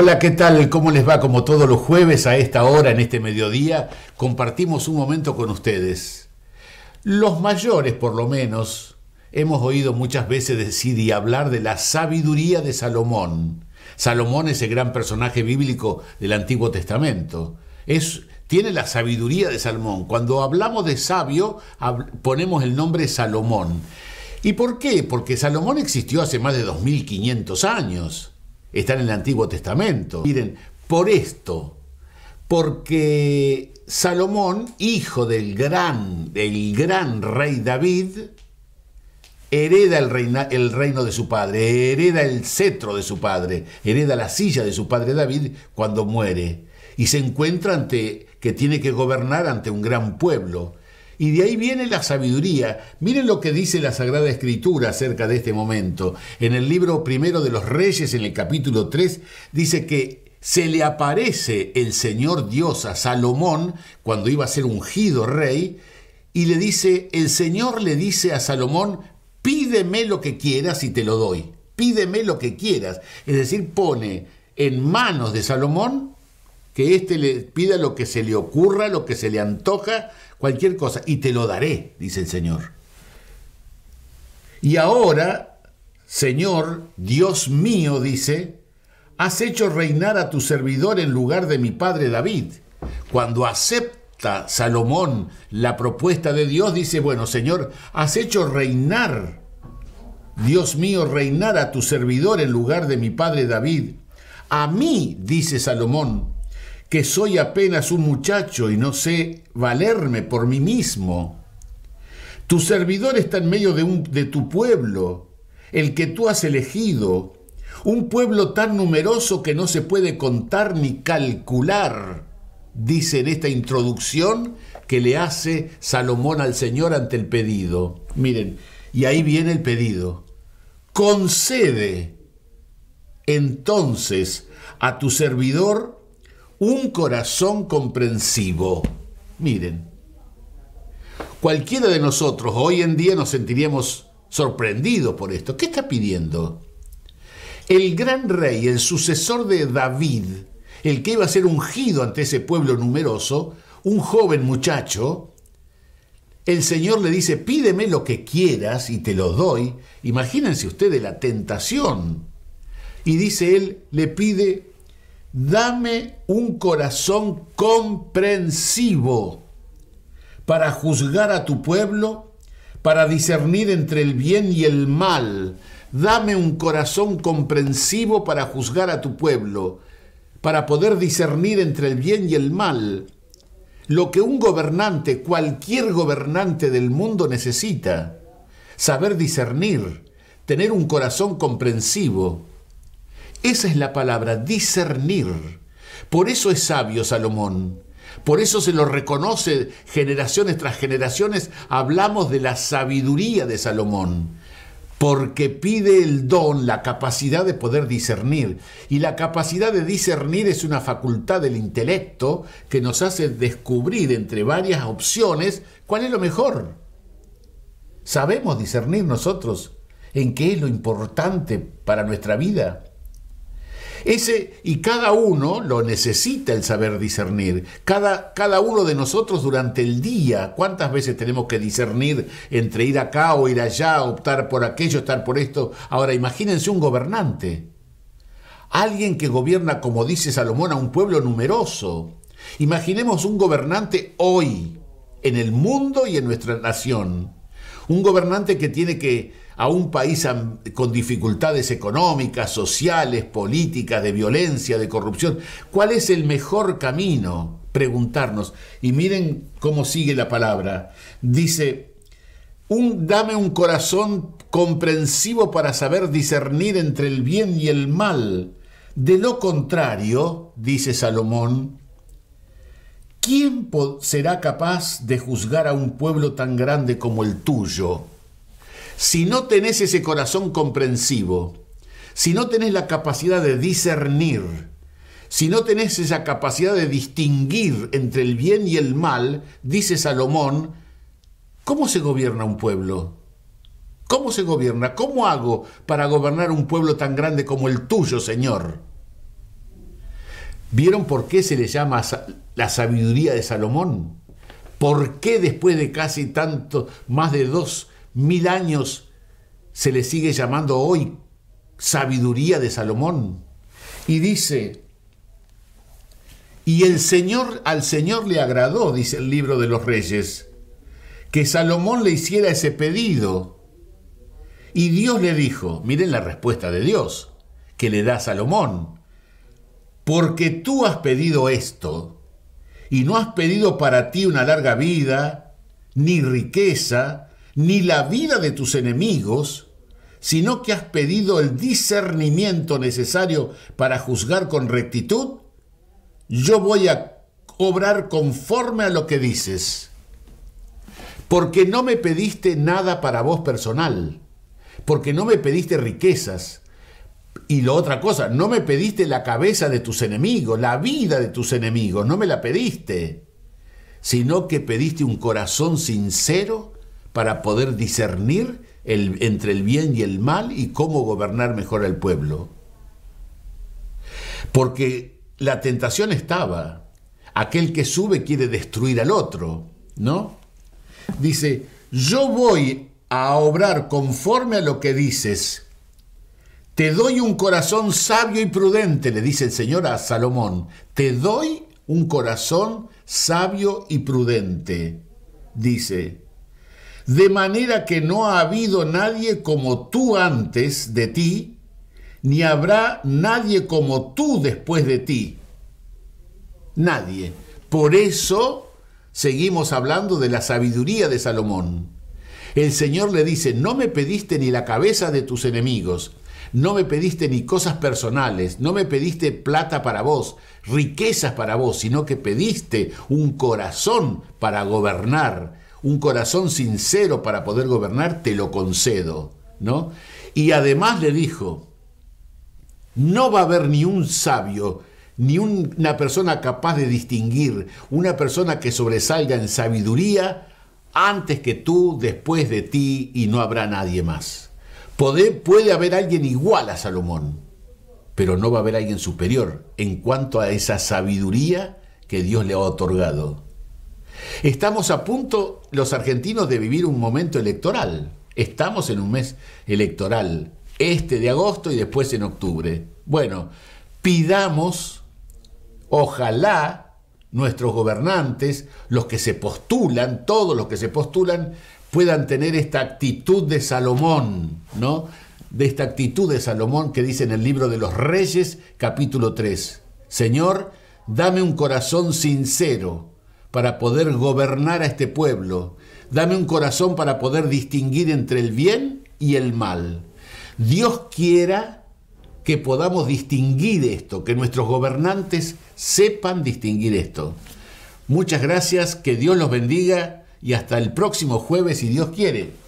Hola, ¿qué tal? ¿Cómo les va? Como todos los jueves a esta hora, en este mediodía, compartimos un momento con ustedes. Los mayores, por lo menos, hemos oído muchas veces decir y hablar de la sabiduría de Salomón. Salomón es el gran personaje bíblico del Antiguo Testamento. Es, tiene la sabiduría de Salomón. Cuando hablamos de sabio, ponemos el nombre Salomón. ¿Y por qué? Porque Salomón existió hace más de 2500 años están en el Antiguo Testamento. Miren, por esto, porque Salomón, hijo del gran, del gran rey David, hereda el, el reino de su padre, hereda el cetro de su padre, hereda la silla de su padre David cuando muere y se encuentra ante que tiene que gobernar ante un gran pueblo y de ahí viene la sabiduría. Miren lo que dice la Sagrada Escritura acerca de este momento. En el libro primero de los Reyes, en el capítulo 3, dice que se le aparece el Señor Dios a Salomón cuando iba a ser ungido rey y le dice, el Señor le dice a Salomón, pídeme lo que quieras y te lo doy, pídeme lo que quieras. Es decir, pone en manos de Salomón que éste le pida lo que se le ocurra, lo que se le antoja, cualquier cosa, y te lo daré, dice el Señor. Y ahora, Señor, Dios mío, dice, has hecho reinar a tu servidor en lugar de mi padre David. Cuando acepta Salomón la propuesta de Dios, dice, bueno, Señor, has hecho reinar, Dios mío, reinar a tu servidor en lugar de mi padre David. A mí, dice Salomón, que soy apenas un muchacho y no sé valerme por mí mismo. Tu servidor está en medio de, tu pueblo, el que tú has elegido, un pueblo tan numeroso que no se puede contar ni calcular, dice en esta introducción que le hace Salomón al Señor ante el pedido. Miren, y ahí viene el pedido. Concede entonces a tu servidor un corazón comprensivo. Miren, cualquiera de nosotros hoy en día nos sentiríamos sorprendidos por esto. ¿Qué está pidiendo? El gran rey, el sucesor de David, el que iba a ser ungido ante ese pueblo numeroso, un joven muchacho, el Señor le dice, pídeme lo que quieras y te lo doy. Imagínense ustedes la tentación. Y dice él, le pide dame un corazón comprensivo para juzgar a tu pueblo, para discernir entre el bien y el mal. Dame un corazón comprensivo para juzgar a tu pueblo, para poder discernir entre el bien y el mal. Lo que un gobernante, cualquier gobernante del mundo necesita, saber discernir, tener un corazón comprensivo. Esa es la palabra, discernir. Por eso es sabio Salomón. Por eso se lo reconoce generaciones tras generaciones. Hablamos de la sabiduría de Salomón. Porque pide el don, la capacidad de poder discernir. Y la capacidad de discernir es una facultad del intelecto que nos hace descubrir entre varias opciones cuál es lo mejor. Sabemos discernir nosotros en qué es lo importante para nuestra vida. Ese, y cada uno lo necesita el saber discernir. Cada, cada uno de nosotros durante el día, ¿cuántas veces tenemos que discernir entre ir acá o ir allá, optar por aquello, estar por esto? Ahora, imagínense un gobernante. Alguien que gobierna, como dice Salomón, a un pueblo numeroso. Imaginemos un gobernante hoy, en el mundo y en nuestra nación. Un gobernante que tiene que a un país con dificultades económicas, sociales, políticas, de violencia, de corrupción. ¿Cuál es el mejor camino? Preguntarnos. Y miren cómo sigue la palabra. Dice, un, dame un corazón comprensivo para saber discernir entre el bien y el mal. De lo contrario, dice Salomón, ¿quién será capaz de juzgar a un pueblo tan grande como el tuyo? Si no tenés ese corazón comprensivo, si no tenés la capacidad de discernir, si no tenés esa capacidad de distinguir entre el bien y el mal, dice Salomón, ¿cómo se gobierna un pueblo? ¿Cómo se gobierna? ¿Cómo hago para gobernar un pueblo tan grande como el tuyo, Señor? ¿Vieron por qué se le llama la sabiduría de Salomón? ¿Por qué después de casi tanto, más de dos mil años se le sigue llamando hoy sabiduría de Salomón. Y dice, y el Señor, al Señor le agradó, dice el libro de los reyes, que Salomón le hiciera ese pedido. Y Dios le dijo, miren la respuesta de Dios que le da Salomón, porque tú has pedido esto, y no has pedido para ti una larga vida, ni riqueza, ni la vida de tus enemigos, sino que has pedido el discernimiento necesario para juzgar con rectitud, yo voy a obrar conforme a lo que dices. Porque no me pediste nada para vos personal, porque no me pediste riquezas. Y lo otra cosa, no me pediste la cabeza de tus enemigos, la vida de tus enemigos, no me la pediste, sino que pediste un corazón sincero para poder discernir entre el bien y el mal y cómo gobernar mejor al pueblo. Porque la tentación estaba. Aquel que sube quiere destruir al otro, ¿no? Dice, yo voy a obrar conforme a lo que dices. Te doy un corazón sabio y prudente, le dice el Señor a Salomón. Te doy un corazón sabio y prudente, dice de manera que no ha habido nadie como tú antes de ti, ni habrá nadie como tú después de ti. Nadie. Por eso seguimos hablando de la sabiduría de Salomón. El Señor le dice, no me pediste ni la cabeza de tus enemigos, no me pediste ni cosas personales, no me pediste plata para vos, riquezas para vos, sino que pediste un corazón para gobernar, un corazón sincero para poder gobernar, te lo concedo, ¿no? Y además le dijo, no va a haber ni un sabio, ni una persona capaz de distinguir, una persona que sobresalga en sabiduría antes que tú, después de ti, y no habrá nadie más. puede haber alguien igual a Salomón, pero no va a haber alguien superior en cuanto a esa sabiduría que Dios le ha otorgado. Estamos a punto, los argentinos, de vivir un momento electoral. Estamos en un mes electoral, este de agosto y después en octubre. Bueno, pidamos, ojalá, nuestros gobernantes, los que se postulan, todos los que se postulan, puedan tener esta actitud de Salomón, ¿no? De esta actitud de Salomón que dice en el libro de los Reyes, capítulo 3. Señor, dame un corazón sincero para poder gobernar a este pueblo. Dame un corazón para poder distinguir entre el bien y el mal. Dios quiera que podamos distinguir esto, que nuestros gobernantes sepan distinguir esto. Muchas gracias, que Dios los bendiga y hasta el próximo jueves si Dios quiere.